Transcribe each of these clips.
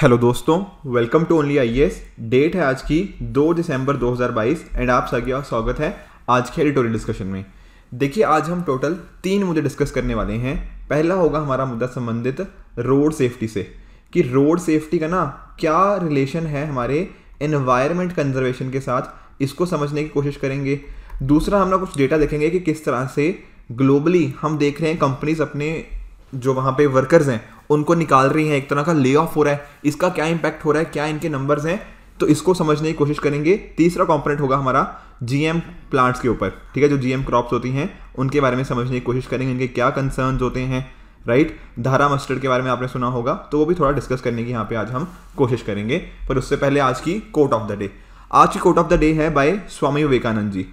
hello दोस्तों welcome to only I date है आज की 2 दिसंबर 2022 एंड आप सभी का स्वागत है आज के एडिटोरियल डिस्कशन में देखिए आज हम टोटल तीन मुद्दे डिस्कस करने वाले हैं पहला होगा हमारा मुद्दा संबंधित रोड सेफ्टी से कि रोड सेफ्टी का ना क्या रिलेशन है हमारे एनवायरमेंट कंजर्वेशन के साथ इसको समझने की कोशिश करेंगे दूसरा हम ना कुछ डेटा देखेंगे कि किस तरह से ग्लोबली हम देख रहे हैं कंपनीज अपने जो वहां पे वर्कर्स हैं उनको निकाल रही हैं एक तरह का ले ऑफ हो रहा है इसका क्या इंपैक्ट हो रहा है क्या इनके नंबर्स हैं तो इसको समझने की कोशिश करेंगे तीसरा कॉम्पोनेंट होगा हमारा जीएम प्लांट्स के ऊपर ठीक है जो जीएम क्रॉप्स होती हैं उनके बारे में समझने की कोशिश करेंगे इनके क्या कंसर्न होते हैं राइट धारा मस्टर्ड के बारे में आपने सुना होगा तो वो भी थोड़ा डिस्कस करने की यहाँ पे आज हम कोशिश करेंगे पर उससे पहले आज की कोट ऑफ द डे आज की कोट ऑफ द डे है बाय स्वामी विवेकानंद जी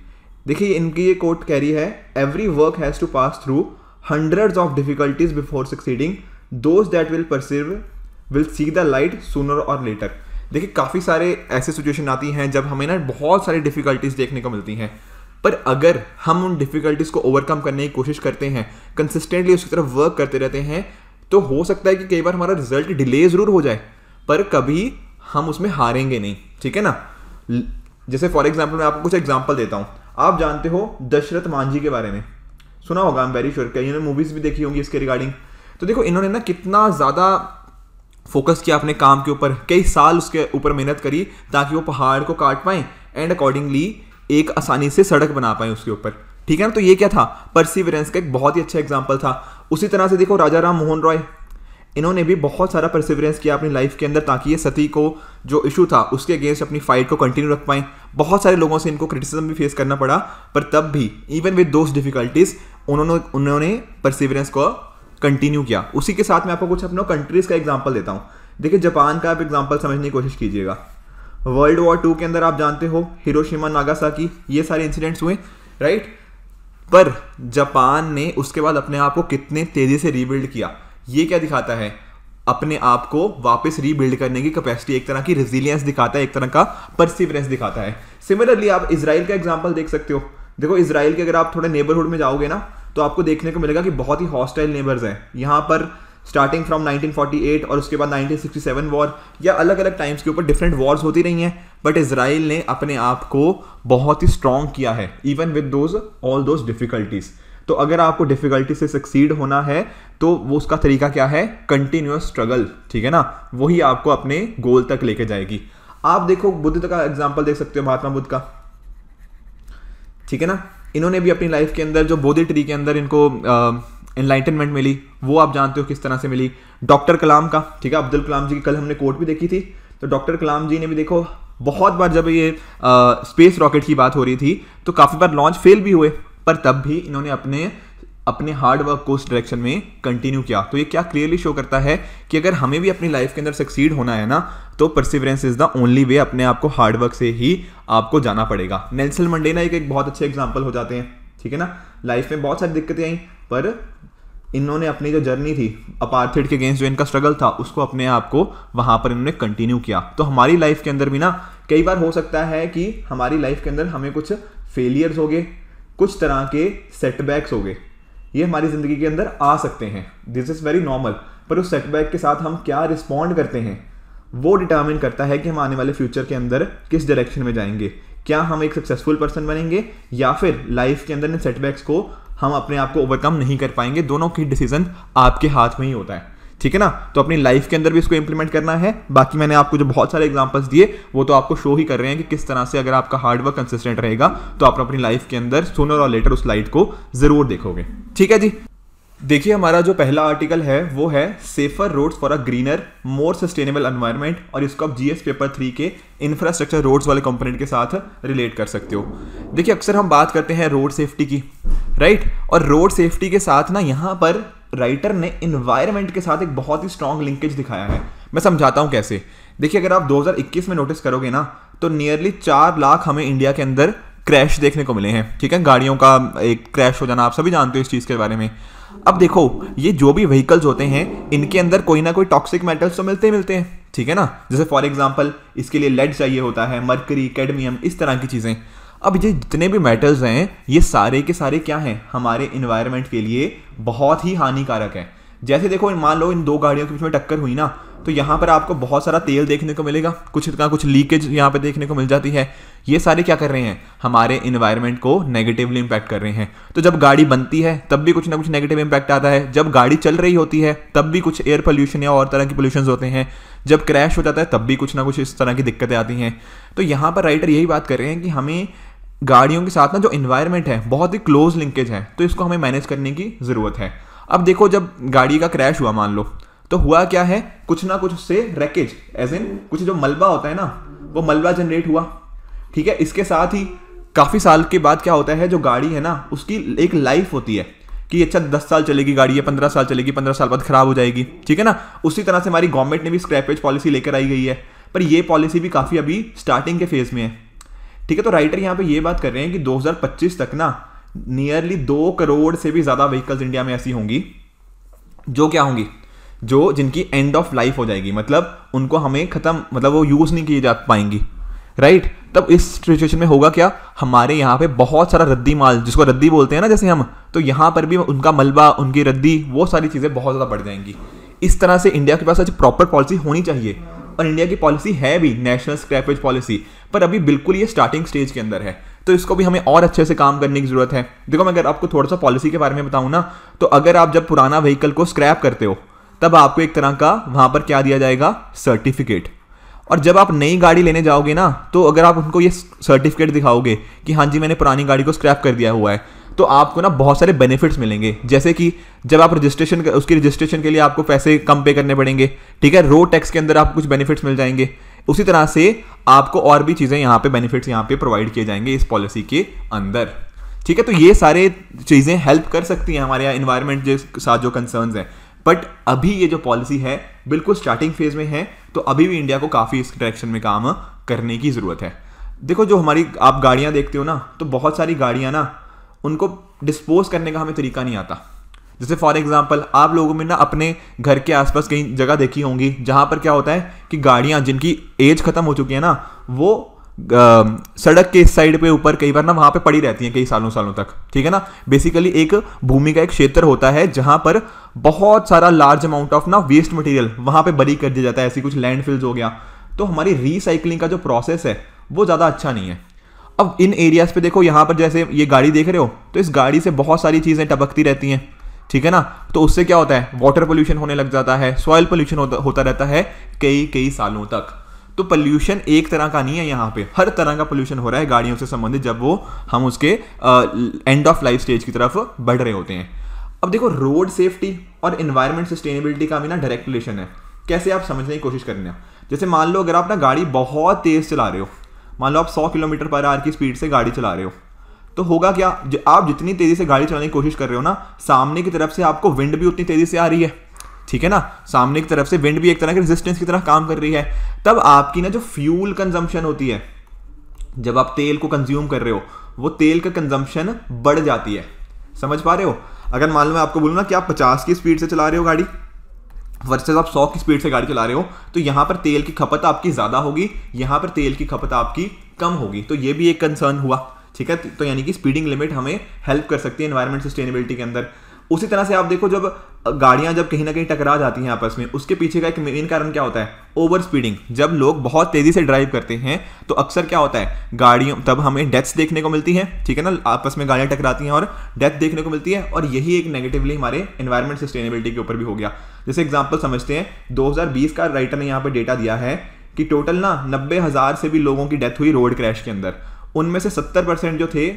देखिए इनकी ये कोट कह रही है every work has to pass through hundreds of difficulties before succeeding those that will persevere will see the light sooner or later देखिए काफ़ी सारे ऐसे सिचुएशन आती हैं जब हमें ना बहुत सारी डिफ़िकल्टीज़ देखने को मिलती हैं पर अगर हम उन डिफ़िकल्टीज़ को ओवरकम करने की कोशिश करते हैं कंसिस्टेंटली उसकी तरफ वर्क करते रहते हैं तो हो सकता है कि कई बार हमारा रिजल्ट डिले ज़रूर हो जाए पर कभी हम उसमें हारेंगे नहीं ठीक है ना जैसे फॉर एग्जाम्पल मैं आपको कुछ एग्जाम्पल देता हूँ आप जानते हो दशरथ मांझी के बारे में सुना होगा आई एम वेरी श्योर कहीं मूवीज़ भी देखी होंगी इसके रिगार्डिंग तो देखो इन्होंने ना कितना ज़्यादा फोकस किया अपने काम के ऊपर कई साल उसके ऊपर मेहनत करी ताकि वो पहाड़ को काट पाए एंड अकॉर्डिंगली एक आसानी से सड़क बना पाए उसके ऊपर ठीक है ना तो ये क्या था परसिवरेंस का एक बहुत ही अच्छा एग्जाम्पल था उसी तरह से देखो राजा राम मोहन रॉय इन्होंने भी बहुत सारा परसिवरेंस किया अपनी लाइफ के अंदर ताकि ये सती को जो इशू था उसके अगेंस्ट अपनी फाइट को कंटिन्यू रख पाएं बहुत सारे लोगों से इनको क्रिटिसिज्म भी फेस करना पड़ा पर तब भी इवन विद दोज डिफिकल्टीज उन्होंने उन्होंने परसिवरेंस को कंटिन्यू किया उसी के साथ मैं आपको कुछ अपनों कंट्रीज़ का एग्जाम्पल देता हूँ देखिए जापान का आप एग्जाम्पल समझने की कोशिश कीजिएगा वर्ल्ड वॉर टू के अंदर आप जानते हो हिरोशिमा नागासाकी ये सारे इंसिडेंट्स हुए राइट पर जापान ने उसके बाद अपने आप को कितने तेज़ी से रीबिल्ड किया ये क्या दिखाता है अपने आप को वापस रीबिल्ड करने की कैपेसिटी एक तरह की रेजिलियंस दिखाता है एक तरह का परसिवरेंस दिखाता है सिमिलरली आप इसराइल का एग्जाम्पल देख सकते हो देखो इसराइल के अगर आप थोड़े नेबरहुड में जाओगे ना तो आपको देखने को मिलेगा कि बहुत ही हॉस्टाइल नेबर्स हैं यहाँ पर स्टार्टिंग फ्रॉम 1948 और उसके बाद 1967 वॉर या अलग अलग टाइम्स के ऊपर डिफरेंट वॉर्स होती रही हैं बट इसराइल ने अपने आप को बहुत ही स्ट्रॉन्ग किया है even with those all those difficulties तो अगर आपको डिफिकल्टी से सक्सीड होना है तो वो उसका तरीका क्या है कंटिन्यूस स्ट्रगल ठीक है ना वही आपको अपने गोल तक लेके जाएगी आप देखो बुद्ध का एग्जाम्पल देख सकते हो महात्मा बुद्ध का ठीक है ना इन्होंने भी अपनी लाइफ के अंदर जो बोधी ट्री के अंदर इनको uh, मिली वो आप जानते हो किस तरह से मिली डॉक्टर कलाम का ठीक है अब्दुल कलाम जी की कल हमने कोर्ट भी देखी थी तो डॉक्टर कलाम जी ने भी देखो बहुत बार जब ये स्पेस स्पेस रॉकेट की बात हो रही थी तो काफ़ी बार लॉन्च फेल भी हुए पर तब भी इन्होंने अपने अपने हार्ड वर्क को उस डायरेक्शन में कंटिन्यू किया तो ये क्या क्लियरली शो करता है कि अगर हमें भी अपनी लाइफ के अंदर सक्सीड होना है ना तो perseverance is the only way अपने आप को हार्ड वर्क से ही आपको जाना पड़ेगा नेल्सन मंडेना एक, एक बहुत अच्छे एग्जाम्पल हो जाते हैं ठीक है ना लाइफ में बहुत सारी दिक्कतें आई पर इन्होंने अपनी जो जर्नी थी अपार्थेड के अगेंस्ट जो इनका स्ट्रगल था उसको अपने आप को वहाँ पर इन्होंने कंटिन्यू किया तो हमारी लाइफ के अंदर भी ना कई बार हो सकता है कि हमारी लाइफ के अंदर हमें कुछ फेलियर्स हो गए कुछ तरह के सेटबैक्स हो गए ये हमारी ज़िंदगी के अंदर आ सकते हैं दिस इज़ वेरी नॉर्मल पर उस सेटबैक के साथ हम क्या रिस्पॉन्ड करते हैं वो डिटर्मिन करता है कि हम आने वाले फ्यूचर के अंदर किस डायरेक्शन में जाएंगे क्या हम एक सक्सेसफुल पर्सन बनेंगे या फिर लाइफ के अंदर इन सेटबैक्स को हम अपने आप को ओवरकम नहीं कर पाएंगे दोनों की डिसीजन आपके हाथ में ही होता है ठीक है ना तो अपनी लाइफ के अंदर भी इसको इंप्लीमेंट करना है बाकी मैंने आपको जो बहुत सारे एग्जाम्पल्स दिए वो तो आपको शो ही कर रहे हैं कि किस तरह से अगर आपका हार्डवर्क कंसिस्टेंट रहेगा तो आप अपनी लाइफ के अंदर सोनर और लेटर उस लाइट को ज़रूर देखोगे ठीक है जी देखिए हमारा जो पहला आर्टिकल है वो है safer roads for a greener more sustainable environment और इसको आप जीएस पेपर थ्री के इंफ्रास्ट्रक्चर रोड्स वाले कंपोनेंट के साथ रिलेट कर सकते हो देखिए अक्सर हम बात करते हैं रोड सेफ्टी की राइट और रोड सेफ्टी के साथ ना यहाँ पर राइटर ने इन्वायरमेंट के साथ एक बहुत ही स्ट्रॉन्ग लिंकेज दिखाया है मैं समझाता हूँ कैसे देखिए अगर आप 2021 में नोटिस करोगे ना तो नियरली चार लाख हमें इंडिया के अंदर क्रैश देखने को मिले हैं ठीक है गाड़ियों का एक क्रैश हो जाना आप सभी जानते हो इस चीज़ के बारे में अब देखो ये जो भी व्हीकल्स होते हैं इनके अंदर कोई ना कोई टॉक्सिक मेटल्स तो मिलते ही मिलते हैं ठीक है ना जैसे फॉर एग्जाम्पल इसके लिए लेड चाहिए होता है मरकरी कैडमियम इस तरह की चीज़ें अब ये जितने भी मेटल्स हैं ये सारे के सारे क्या हैं हमारे इन्वायरमेंट के लिए बहुत ही हानिकारक हैं जैसे देखो मान लो इन दो गाड़ियों के बीच में टक्कर हुई ना तो यहाँ पर आपको बहुत सारा तेल देखने को मिलेगा कुछ का कुछ लीकेज यहाँ पर देखने को मिल जाती है ये सारे क्या कर रहे हैं हमारे इन्वायरमेंट को नेगेटिवली इम्पैक्ट कर रहे हैं तो जब गाड़ी बनती है तब भी कुछ ना कुछ नेगेटिव इम्पैक्ट आता है जब गाड़ी चल रही होती है तब भी कुछ एयर पोल्यूशन या और तरह के पोल्यूशन होते हैं जब क्रैश हो जाता है तब भी कुछ ना कुछ इस तरह की दिक्कतें आती हैं तो यहाँ पर राइटर यही बात कर रहे हैं कि हमें गाड़ियों के साथ ना जो इन्वायरमेंट है बहुत ही क्लोज लिंकेज है तो इसको हमें मैनेज करने की ज़रूरत है अब देखो जब गाड़ी का क्रैश हुआ मान लो तो हुआ क्या है कुछ ना कुछ उससे रैकेज एज इन कुछ जो मलबा होता है ना वो मलबा जनरेट हुआ ठीक है इसके साथ ही काफ़ी साल के बाद क्या होता है जो गाड़ी है ना उसकी एक लाइफ होती है कि अच्छा दस साल चलेगी गाड़ी या पंद्रह साल चलेगी पंद्रह साल बाद खराब हो जाएगी ठीक है ना उसी तरह से हमारी गवर्नमेंट ने भी स्क्रैपेज पॉलिसी लेकर आई गई है पर ये पॉलिसी भी काफ़ी अभी स्टार्टिंग के फेज़ में है ठीक है तो राइटर यहाँ पे ये बात कर रहे हैं कि 2025 तक ना नियरली दो करोड़ से भी ज़्यादा व्हीकल्स इंडिया में ऐसी होंगी जो क्या होंगी जो जिनकी एंड ऑफ लाइफ हो जाएगी मतलब उनको हमें ख़त्म मतलब वो यूज़ नहीं की जा पाएंगी राइट तब इस सिचुएशन में होगा क्या हमारे यहाँ पे बहुत सारा रद्दी माल जिसको रद्दी बोलते हैं ना जैसे हम तो यहाँ पर भी उनका मलबा उनकी रद्दी वो सारी चीज़ें बहुत ज़्यादा बढ़ जाएंगी इस तरह से इंडिया के पास आज प्रॉपर पॉलिसी होनी चाहिए और इंडिया की पॉलिसी है भी नेशनल स्क्रैपेज पॉलिसी पर अभी बिल्कुल ये स्टार्टिंग स्टेज के अंदर है तो इसको भी हमें और अच्छे से काम करने की ज़रूरत है देखो मैं अगर आपको थोड़ा सा पॉलिसी के बारे में बताऊँ ना तो अगर आप जब पुराना व्हीकल को स्क्रैप करते हो तब आपको एक तरह का वहाँ पर क्या दिया जाएगा सर्टिफिकेट और जब आप नई गाड़ी लेने जाओगे ना तो अगर आप उनको ये सर्टिफिकेट दिखाओगे कि हाँ जी मैंने पुरानी गाड़ी को स्क्रैप कर दिया हुआ है तो आपको ना बहुत सारे बेनिफिट्स मिलेंगे जैसे कि जब आप रजिस्ट्रेशन उसकी रजिस्ट्रेशन के लिए आपको पैसे कम पे करने पड़ेंगे ठीक है रोड टैक्स के अंदर आपको कुछ बेनिफिट्स मिल जाएंगे उसी तरह से आपको और भी चीज़ें यहाँ पे बेनिफिट्स यहाँ पे प्रोवाइड किए जाएंगे इस पॉलिसी के अंदर ठीक है तो ये सारे चीज़ें हेल्प कर सकती हैं हमारे यहाँ इन्वायरमेंट के साथ जो कंसर्न्स हैं बट अभी ये जो पॉलिसी है बिल्कुल स्टार्टिंग फेज में है तो अभी भी इंडिया को काफ़ी इस डायरेक्शन में काम करने की ज़रूरत है देखो जो हमारी आप गाड़ियाँ देखते हो ना तो बहुत सारी गाड़ियाँ ना उनको डिस्पोज करने का हमें तरीका नहीं आता जैसे फॉर एग्जाम्पल आप लोगों में ना अपने घर के आसपास कहीं जगह देखी होंगी जहाँ पर क्या होता है कि गाड़ियाँ जिनकी एज ख़त्म हो चुकी है ना वो आ, सड़क के इस साइड पे ऊपर कई बार ना वहाँ पे पड़ी रहती हैं कई सालों सालों तक ठीक है ना बेसिकली एक भूमि का एक क्षेत्र होता है जहाँ पर बहुत सारा लार्ज अमाउंट ऑफ ना वेस्ट मटेरियल वहाँ पे बरी कर दिया जाता है ऐसी कुछ लैंडफिल्स हो गया तो हमारी रिसाइकलिंग का जो प्रोसेस है वो ज़्यादा अच्छा नहीं है अब इन एरियाज पे देखो यहाँ पर जैसे ये गाड़ी देख रहे हो तो इस गाड़ी से बहुत सारी चीज़ें टपकती रहती हैं ठीक है ना तो उससे क्या होता है वाटर पोल्यूशन होने लग जाता है सॉयल पोल्यूशन होता, होता रहता है कई कई सालों तक तो पोल्यूशन एक तरह का नहीं है यहाँ पे हर तरह का पोल्यूशन हो रहा है गाड़ियों से संबंधित जब वो हम उसके एंड ऑफ लाइफ स्टेज की तरफ बढ़ रहे होते हैं अब देखो रोड सेफ्टी और इन्वायरमेंट सस्टेनेबिलिटी का भी ना डायरेक्ट रिलेशन है कैसे आप समझने की कोशिश करना जैसे मान लो अगर आप ना गाड़ी बहुत तेज़ चला रहे हो मान लो आप सौ किलोमीटर पर आर की स्पीड से गाड़ी चला रहे हो तो होगा क्या आप जितनी तेज़ी से गाड़ी चलाने की कोशिश कर रहे हो ना सामने की तरफ से आपको विंड भी उतनी तेज़ी से आ रही है ठीक है ना सामने की तरफ से विंड भी एक तरह की रेजिस्टेंस की तरह काम कर रही है तब आपकी ना जो फ्यूल कंजम्पशन होती है जब आप तेल को कंज्यूम कर रहे हो वो तेल का कंजम्पशन बढ़ जाती है समझ पा रहे हो अगर मान लो मैं आपको बोलूँ ना कि आप पचास की स्पीड से चला रहे हो गाड़ी वर्सेज आप 100 की स्पीड से गाड़ी चला रहे हो तो यहाँ पर तेल की खपत आपकी ज़्यादा होगी यहाँ पर तेल की खपत आपकी कम होगी तो ये भी एक कंसर्न हुआ ठीक है तो यानी कि स्पीडिंग लिमिट हमें हेल्प कर सकती है इन्वायरमेंट सस्टेनेबिलिटी के अंदर उसी तरह से आप देखो जब गाड़ियां जब कहीं ना कहीं टकरा जाती हैं आपस में उसके पीछे का एक मेन कारण क्या होता है ओवर स्पीडिंग जब लोग बहुत तेज़ी से ड्राइव करते हैं तो अक्सर क्या होता है गाड़ियों तब हमें डेथ्स देखने को मिलती हैं ठीक है ना आपस में गाड़ियां टकराती हैं और डेथ देखने को मिलती है और यही एक नेगेटिवली हमारे इन्वायरमेंट सस्टेनेबिलिटी के ऊपर भी हो गया जैसे एग्जाम्पल समझते हैं दो का राइटर ने यहाँ पर डेटा दिया है कि टोटल ना नब्बे हज़ार से भी लोगों की डेथ हुई रोड क्रैश के अंदर उनमें से सत्तर परसेंट जो थे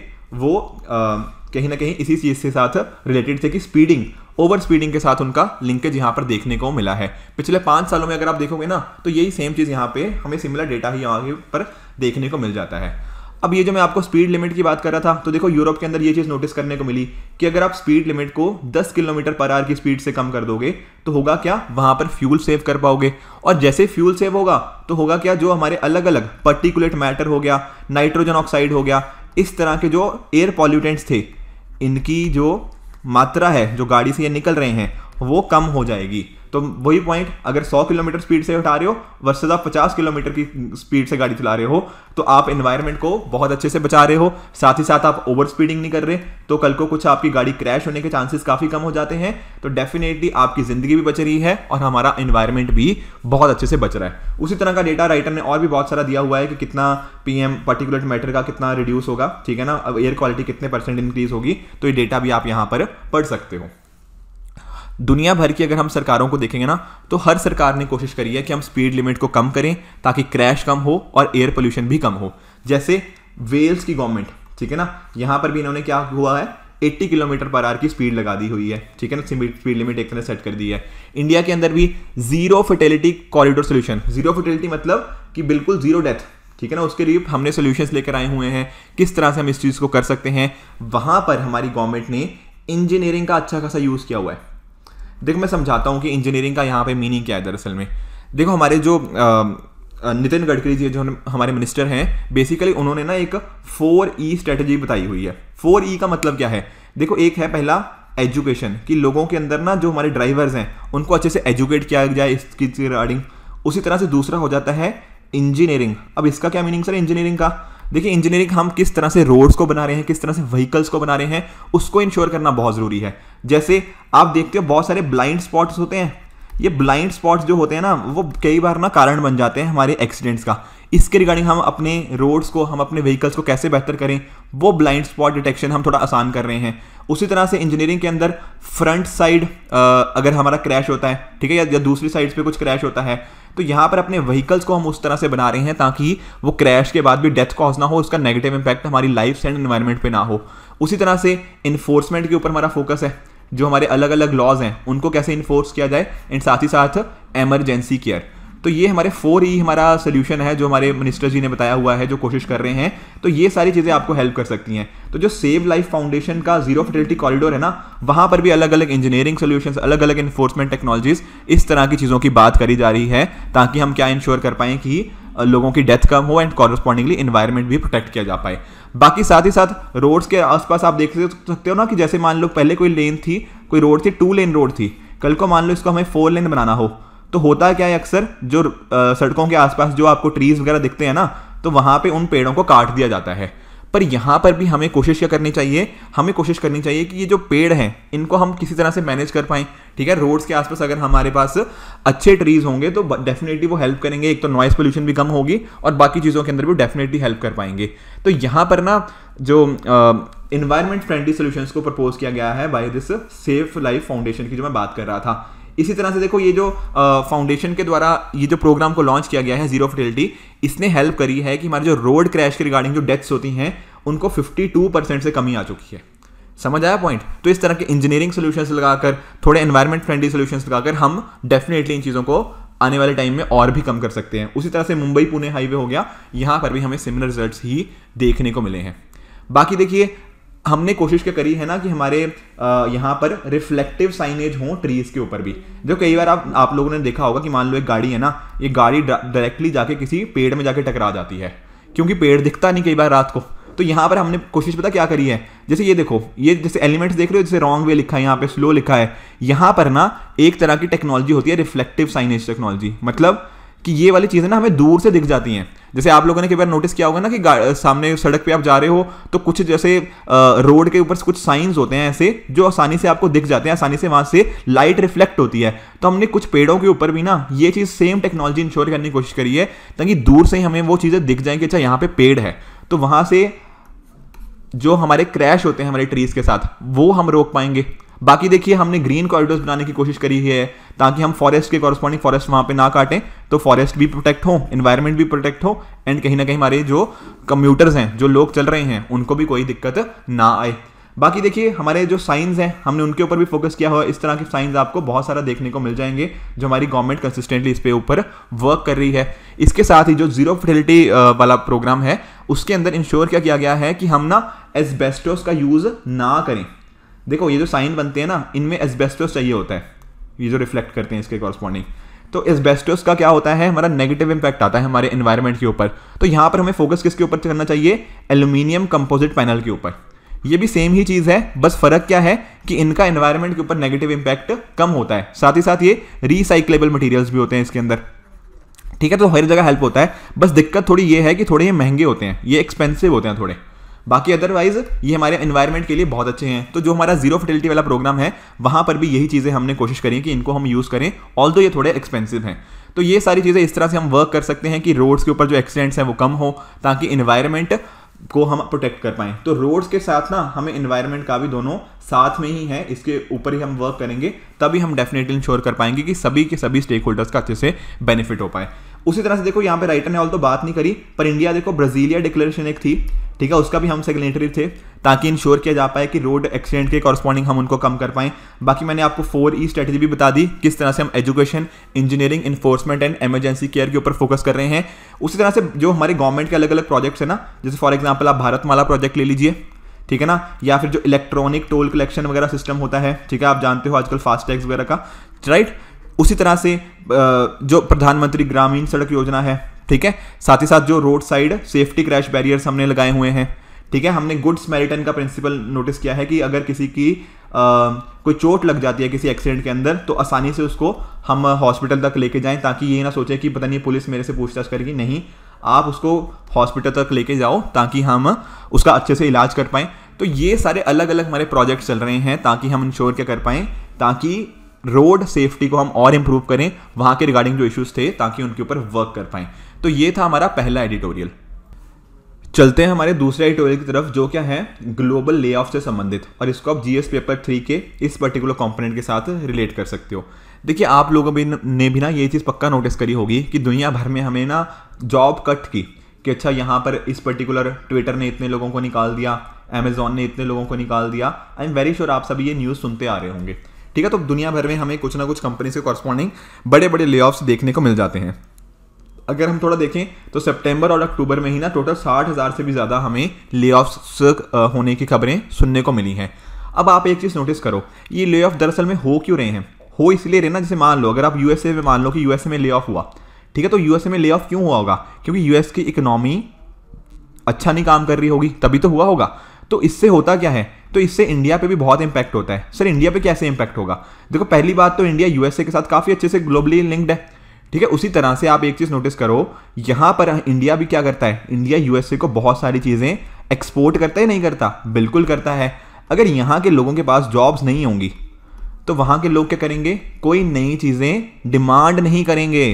वो कहीं ना कहीं इसी चीज़ के साथ रिलेटेड थे कि स्पीडिंग ओवर स्पीडिंग के साथ उनका लिंकेज यहाँ पर देखने को मिला है पिछले पाँच सालों में अगर आप देखोगे ना तो यही सेम चीज़ यहाँ पे हमें सिमिलर डेटा ही यहाँ पर देखने को मिल जाता है अब ये जो मैं आपको स्पीड लिमिट की बात कर रहा था तो देखो यूरोप के अंदर ये चीज़ नोटिस करने को मिली कि अगर आप स्पीड लिमिट को 10 किलोमीटर पर आर की स्पीड से कम कर दोगे तो होगा क्या वहाँ पर फ्यूल सेव कर पाओगे और जैसे फ्यूल सेव होगा तो होगा क्या जो हमारे अलग अलग पर्टिकुलेट मैटर हो गया नाइट्रोजन ऑक्साइड हो गया इस तरह के जो एयर पॉल्यूटेंट्स थे इनकी जो मात्रा है जो गाड़ी से ये निकल रहे हैं वो कम हो जाएगी तो वही पॉइंट अगर 100 किलोमीटर स्पीड से उठा रहे हो वर्सेज आप 50 किलोमीटर की स्पीड से गाड़ी चला रहे हो तो आप इन्वायरमेंट को बहुत अच्छे से बचा रहे हो साथ ही साथ आप ओवर स्पीडिंग नहीं कर रहे तो कल को कुछ आपकी गाड़ी क्रैश होने के चांसेस काफ़ी कम हो जाते हैं तो डेफिनेटली आपकी ज़िंदगी भी बच रही है और हमारा इन्वायरमेंट भी बहुत अच्छे से बच रहा है उसी तरह का डेटा राइटर ने और भी बहुत सारा दिया हुआ है कि कितना पी एम पर्टिकुलर मैटर का कितना रिड्यूस होगा ठीक है ना एयर क्वालिटी कितने परसेंट इंक्रीज होगी तो ये डेटा भी आप यहाँ पर पढ़ सकते हो दुनिया भर की अगर हम सरकारों को देखेंगे ना तो हर सरकार ने कोशिश करी है कि हम स्पीड लिमिट को कम करें ताकि क्रैश कम हो और एयर पोल्यूशन भी कम हो जैसे वेल्स की गवर्नमेंट ठीक है ना यहाँ पर भी इन्होंने क्या हुआ है 80 किलोमीटर पर आर की स्पीड लगा दी हुई है ठीक है ना स्पीड लिमिट एक तरह सेट कर दी है इंडिया के अंदर भी zero fertility corridor solution zero fertility मतलब कि बिल्कुल जीरो डेथ ठीक है ना उसके लिए हमने सोल्यूशंस लेकर आए हुए हैं किस तरह से हम इस चीज़ को कर सकते हैं वहाँ पर हमारी गवर्नमेंट ने इंजीनियरिंग का अच्छा खासा यूज़ किया हुआ है देखो मैं समझाता हूँ कि इंजीनियरिंग का यहाँ पे मीनिंग क्या है दरअसल में देखो हमारे जो नितिन गडकरी जी जो हमारे मिनिस्टर हैं बेसिकली उन्होंने ना एक फोर ई स्ट्रेटजी बताई हुई है फोर ई e का मतलब क्या है देखो एक है पहला एजुकेशन कि लोगों के अंदर ना जो हमारे ड्राइवर्स हैं उनको अच्छे से एजुकेट किया जाए इसकी रिगार्डिंग उसी तरह से दूसरा हो जाता है इंजीनियरिंग अब इसका क्या मीनिंग सर इंजीनियरिंग का देखिए इंजीनियरिंग हम किस तरह से रोड्स को बना रहे हैं किस तरह से व्हीकल्स को बना रहे हैं उसको इंश्योर करना बहुत ज़रूरी है जैसे आप देखते हो बहुत सारे ब्लाइंड स्पॉट्स होते हैं ये ब्लाइंड स्पॉट्स जो होते हैं ना वो कई बार ना कारण बन जाते हैं हमारे एक्सीडेंट्स का इसके रिगार्डिंग हम अपने रोड्स को हम अपने व्हीकल्स को कैसे बेहतर करें वो ब्लाइंड स्पॉट डिटेक्शन हम थोड़ा आसान कर रहे हैं उसी तरह से इंजीनियरिंग के अंदर फ्रंट साइड अगर हमारा क्रैश होता है ठीक है या, दूसरी साइड पे कुछ क्रैश होता है तो यहाँ पर अपने व्हीकल्स को हम उस तरह से बना रहे हैं ताकि वो क्रैश के बाद भी डेथ कॉज ना हो उसका नेगेटिव इंपैक्ट हमारी लाइफ एंड एनवायरमेंट पर ना हो उसी तरह से इन्फोर्समेंट के ऊपर हमारा फोकस है जो हमारे अलग अलग लॉज हैं उनको कैसे इन्फोर्स किया जाए एंड साथ ही साथ एमरजेंसी केयर तो ये हमारे फोर ई e हमारा सोल्यूशन है जो हमारे मिनिस्टर जी ने बताया हुआ है जो कोशिश कर रहे हैं तो ये सारी चीज़ें आपको हेल्प कर सकती हैं तो जो सेव लाइफ फाउंडेशन का जीरो फर्टिलिटी कॉरिडोर है ना वहाँ पर भी अलग अलग इंजीनियरिंग सोल्यूशन अलग अलग इन्फोर्समेंट टेक्नोलॉजीज इस तरह की चीज़ों की बात करी जा रही है ताकि हम क्या इंश्योर कर पाए कि लोगों की डेथ कम हो एंड कॉरस्पॉन्डिंगली इन्वायरमेंट भी प्रोटेक्ट किया जा पाए बाकी साथ ही साथ रोड्स के आसपास आप देख सकते हो ना कि जैसे मान लो पहले कोई लेन थी कोई रोड थी टू लेन रोड थी कल को मान लो इसको हमें फोर लेन बनाना हो तो होता क्या है अक्सर जो सड़कों के आसपास जो आपको ट्रीज वगैरह दिखते हैं ना तो वहां पे उन पेड़ों को काट दिया जाता है पर यहाँ पर भी हमें कोशिश क्या करनी चाहिए हमें कोशिश करनी चाहिए कि ये जो पेड़ हैं इनको हम किसी तरह से मैनेज कर पाएं ठीक है रोड्स के आसपास अगर हमारे पास अच्छे ट्रीज होंगे तो डेफिनेटली वो हेल्प करेंगे एक तो नॉइस पोल्यूशन भी कम होगी और बाकी चीज़ों के अंदर भी डेफिनेटली हेल्प कर पाएंगे तो यहाँ पर ना जो इन्वायरमेंट फ्रेंडली सोल्यूशन को प्रपोज किया गया है by this safe life foundation की जो मैं बात कर रहा था इसी तरह से देखो ये जो फाउंडेशन के द्वारा ये जो प्रोग्राम को लॉन्च किया गया है जीरो फर्टिलिटी इसने हेल्प करी है कि हमारे जो रोड क्रैश के रिगार्डिंग जो डेथ्स होती हैं उनको 52 परसेंट से कमी आ चुकी है समझ आया पॉइंट तो इस तरह के इंजीनियरिंग सोल्यूशंस लगाकर थोड़े एनवायरमेंट फ्रेंडली सोल्यूशंस लगाकर हम डेफिनेटली इन चीज़ों को आने वाले टाइम में और भी कम कर सकते हैं उसी तरह से मुंबई पुणे हाईवे हो गया यहाँ पर भी हमें सिमिलर रिजल्ट ही देखने को मिले हैं बाकी देखिए हमने कोशिश क्या करी है ना कि हमारे यहाँ पर रिफ्लेक्टिव साइनेज हो ट्रीज के ऊपर भी जो कई बार आप आप लोगों ने देखा होगा कि मान लो एक गाड़ी है ना ये गाड़ी डायरेक्टली जाके किसी पेड़ में जाके टकरा जाती है क्योंकि पेड़ दिखता नहीं कई बार रात को तो यहाँ पर हमने कोशिश पता क्या करी है जैसे ये देखो ये जैसे एलिमेंट्स देख रहे हो जैसे रॉन्ग वे लिखा है यहाँ पे स्लो लिखा है यहाँ पर ना एक तरह की टेक्नोलॉजी होती है रिफ्लेक्टिव साइनेज टेक्नोलॉजी मतलब कि ये वाली चीज़ें ना हमें दूर से दिख जाती हैं जैसे आप लोगों ने कई बार नोटिस किया होगा ना कि सामने सड़क पे आप जा रहे हो तो कुछ जैसे रोड के ऊपर कुछ साइंस होते हैं ऐसे जो आसानी से आपको दिख जाते हैं आसानी से वहां से लाइट रिफ्लेक्ट होती है तो हमने कुछ पेड़ों के ऊपर भी ना ये चीज़ सेम टेक्नोलॉजी इंश्योर करने की कोशिश करी है ताकि दूर से ही हमें वो चीज़ें दिख जाएँ कि अच्छा यहाँ पे पेड़ है तो वहां से जो हमारे क्रैश होते हैं हमारे ट्रीज़ के साथ वो हम रोक पाएंगे बाकी देखिए हमने ग्रीन कॉरिडोर्स बनाने की कोशिश करी है ताकि हम फॉरेस्ट के कॉरस्पॉन्डिंग फॉरेस्ट वहाँ पे ना काटें तो फॉरेस्ट भी प्रोटेक्ट हो इन्वायरमेंट भी प्रोटेक्ट हो एंड कहीं ना कहीं हमारे जो कम्यूटर्स हैं जो लोग चल रहे हैं उनको भी कोई दिक्कत ना आए बाकी देखिए हमारे जो साइंस हैं हमने उनके ऊपर भी फोकस किया हुआ इस तरह के साइंस आपको बहुत सारा देखने को मिल जाएंगे जो हमारी गवर्नमेंट कंसिस्टेंटली इस पे ऊपर वर्क कर रही है इसके साथ ही जो जीरो फर्टिलिटी वाला प्रोग्राम है उसके अंदर इंश्योर क्या किया गया है कि हम ना एसबेस्टोस का यूज़ ना करें देखो ये जो साइन बनते हैं ना इनमें एस्बेस्टोस चाहिए होता है ये जो रिफ्लेक्ट करते हैं इसके कॉरस्पॉन्डिंग तो एस्बेस्टोस का क्या होता है हमारा नेगेटिव इंपैक्ट आता है हमारे इन्वायरमेंट के ऊपर तो यहाँ पर हमें फोकस किसके ऊपर करना चाहिए एल्यूमिनियम कंपोजिट पैनल के ऊपर ये भी सेम ही चीज़ है बस फर्क क्या है कि इनका एन्वायरमेंट के ऊपर नेगेटिव इंपैक्ट कम होता है साथ ही साथ ये रिसाइकलेबल मटेरियल्स भी होते हैं इसके अंदर ठीक है तो हर जगह हेल्प होता है बस दिक्कत थोड़ी ये है कि थोड़े ये महंगे होते हैं ये एक्सपेंसिव होते हैं थोड़े बाकी अदरवाइज ये हमारे इन्वायरमेंट के लिए बहुत अच्छे हैं तो जो हमारा जीरो फर्टिलिटी वाला प्रोग्राम है वहाँ पर भी यही चीज़ें हमने कोशिश करी कि इनको हम यूज़ करें ऑल ये थोड़े एक्सपेंसिव हैं तो ये सारी चीज़ें इस तरह से हम वर्क कर सकते हैं कि रोड्स के ऊपर जो एक्सीडेंट्स हैं वो कम हो ताकि इन्वायरमेंट को हम प्रोटेक्ट कर पाएँ तो रोड्स के साथ ना हमें इन्वायरमेंट का भी दोनों साथ में ही है इसके ऊपर ही हम वर्क करेंगे तभी हम डेफिनेटली इंश्योर कर पाएंगे कि सभी के सभी स्टेक होल्डर्स का अच्छे से बेनिफिट हो पाए उसी तरह से देखो यहाँ पे राइटर ने ऑल तो बात नहीं करी पर इंडिया देखो ब्राजीलिया डिक्लेरेशन एक थी ठीक है उसका भी हम सेग्नेटरी थे ताकि इंश्योर किया जा पाए कि रोड एक्सीडेंट के कॉरस्पॉन्डिंग हम उनको कम कर पाएं बाकी मैंने आपको फोर ई स्ट्रेटजी भी बता दी किस तरह से हम education engineering enforcement and emergency care के ऊपर फोकस कर रहे हैं उसी तरह से जो हमारे गवर्नमेंट के अलग अलग प्रोजेक्ट्स हैं ना जैसे फॉर एग्जाम्पल आप भारत माला प्रोजेक्ट ले लीजिए ठीक है ना या फिर जो इलेक्ट्रॉनिक टोल कलेक्शन वगैरह सिस्टम होता है ठीक है आप जानते हो आजकल फास्टैग्स वगैरह का राइट उसी तरह से जो प्रधानमंत्री ग्रामीण सड़क योजना है ठीक है साथ ही साथ जो roadside safety crash barriers हमने लगाए हुए हैं ठीक है हमने गुड्स मैरिटन का प्रिंसिपल नोटिस किया है कि अगर किसी की आ, कोई चोट लग जाती है किसी एक्सीडेंट के अंदर तो आसानी से उसको हम हॉस्पिटल तक लेके जाएं ताकि ये ना सोचे कि पता नहीं पुलिस मेरे से पूछताछ करेगी नहीं आप उसको हॉस्पिटल तक लेके जाओ ताकि हम उसका अच्छे से इलाज कर पाएं तो ये सारे अलग अलग हमारे प्रोजेक्ट चल रहे हैं ताकि हम इंश्योर क्या कर पाएं ताकि रोड सेफ्टी को हम और इम्प्रूव करें वहाँ के रिगार्डिंग जो इश्यूज थे ताकि उनके ऊपर वर्क कर पाए तो ये था हमारा पहला एडिटोरियल चलते हैं हमारे दूसरे एडिटोरियल की तरफ जो क्या है ग्लोबल ले से संबंधित और इसको आप जीएस पेपर थ्री के इस पर्टिकुलर कंपोनेंट के साथ रिलेट कर सकते हो देखिए आप लोगों ने भी ना ये चीज़ पक्का नोटिस करी होगी कि दुनिया भर में हमें ना जॉब कट की कि अच्छा यहाँ पर इस पर्टिकुलर ट्विटर ने इतने लोगों को निकाल दिया अमेजोन ने इतने लोगों को निकाल दिया आई एम वेरी श्योर आप सभी ये न्यूज़ सुनते आ रहे होंगे ठीक है तो दुनिया भर में हमें कुछ ना कुछ कंपनी के कॉरस्पॉन्डिंग बड़े बड़े ले देखने को मिल जाते हैं अगर हम थोड़ा देखें तो सितंबर और अक्टूबर में ही ना टोटल साठ हज़ार से भी ज़्यादा हमें ले होने की खबरें सुनने को मिली हैं अब आप एक चीज़ नोटिस करो ये ले ऑफ दरअसल में हो क्यों रहे हैं हो इसलिए रहे ना जैसे मान लो अगर आप यूएसए में मान लो कि यूएसए में ले ऑफ हुआ ठीक है तो यूएसए में ले ऑफ क्यों हुआ होगा क्योंकि यूएस की इकोनॉमी अच्छा नहीं काम कर रही होगी तभी तो हुआ होगा तो इससे होता क्या है तो इससे इंडिया पे भी बहुत इंपैक्ट होता है सर इंडिया पे कैसे इंपैक्ट होगा देखो पहली बात तो इंडिया यूएसए के साथ काफ़ी अच्छे से ग्लोबली लिंक्ड है ठीक है उसी तरह से आप एक चीज़ नोटिस करो यहाँ पर इंडिया भी क्या करता है इंडिया यूएसए को बहुत सारी चीज़ें एक्सपोर्ट करता है नहीं करता बिल्कुल करता है अगर यहाँ के लोगों के पास जॉब्स नहीं होंगी तो वहाँ के लोग क्या करेंगे कोई नई चीज़ें डिमांड नहीं करेंगे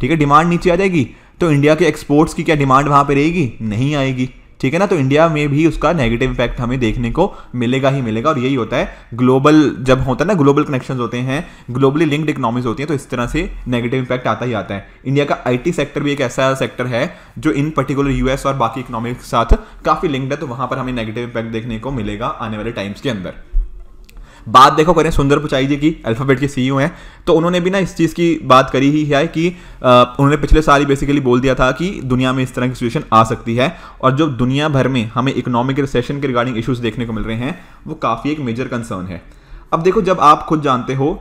ठीक है डिमांड नीचे आ जाएगी तो इंडिया के एक्सपोर्ट्स की क्या डिमांड वहाँ पर रहेगी नहीं आएगी ठीक है ना तो इंडिया में भी उसका नेगेटिव इफेक्ट हमें देखने को मिलेगा ही मिलेगा और यही होता है ग्लोबल जब होता है ना ग्लोबल कनेक्शन होते हैं ग्लोबली लिंक्ड इकोनॉमीज होती हैं तो इस तरह से नेगेटिव इफेक्ट आता ही आता है इंडिया का आई सेक्टर भी एक ऐसा सेक्टर है जो इन पर्टिकुलर यूएस और बाकी इकोनॉमी के साथ काफ़ी लिंक्ड है तो वहाँ पर हमें नेगेटिव इफेक्ट देखने को मिलेगा आने वाले टाइम्स के अंदर बात देखो करें सुंदर पुचाई जी की अल्फ़ाबेट के सी e हैं तो उन्होंने भी ना इस चीज़ की बात करी ही है कि उन्होंने पिछले साल ही बेसिकली बोल दिया था कि दुनिया में इस तरह की सिचुएशन आ सकती है और जो दुनिया भर में हमें इकोनॉमिक रिसेशन के रिगार्डिंग इशूज़ देखने को मिल रहे हैं वो काफ़ी एक मेजर कंसर्न है अब देखो जब आप खुद जानते हो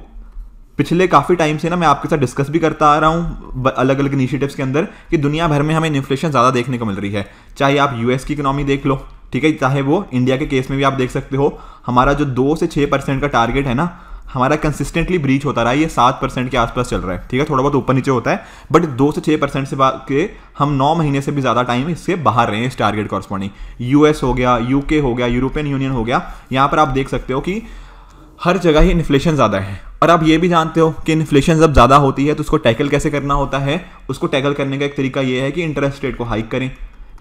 पिछले काफ़ी टाइम से ना मैं आपके साथ डिस्कस भी करता आ रहा हूँ अलग अलग इनिशिएटिव्स के अंदर कि दुनिया भर में हमें इन्फ्लेशन ज़्यादा देखने को मिल रही है चाहे आप यूएस की इकोनॉमी देख लो ठीक है चाहे वो इंडिया के केस में भी आप देख सकते हो हमारा जो दो से छः परसेंट का टारगेट है ना हमारा कंसिस्टेंटली ब्रीच होता रहा है ये सात परसेंट के आसपास चल रहा है ठीक है थोड़ा बहुत ऊपर नीचे होता है बट दो से छः परसेंट से के हम नौ महीने से भी ज़्यादा टाइम इसके बाहर रहे हैं इस टारगेट कॉरस्पॉन्डिंग यूएस हो गया यूके हो गया यूरोपियन यूनियन हो गया यहाँ पर आप देख सकते हो कि हर जगह ही इन्फ्लेशन ज़्यादा है और आप ये भी जानते हो कि इन्फ्लेशन जब ज़्यादा होती है तो उसको टैकल कैसे करना होता है उसको टैकल करने का एक तरीका ये है कि इंटरेस्ट रेट को हाइक करें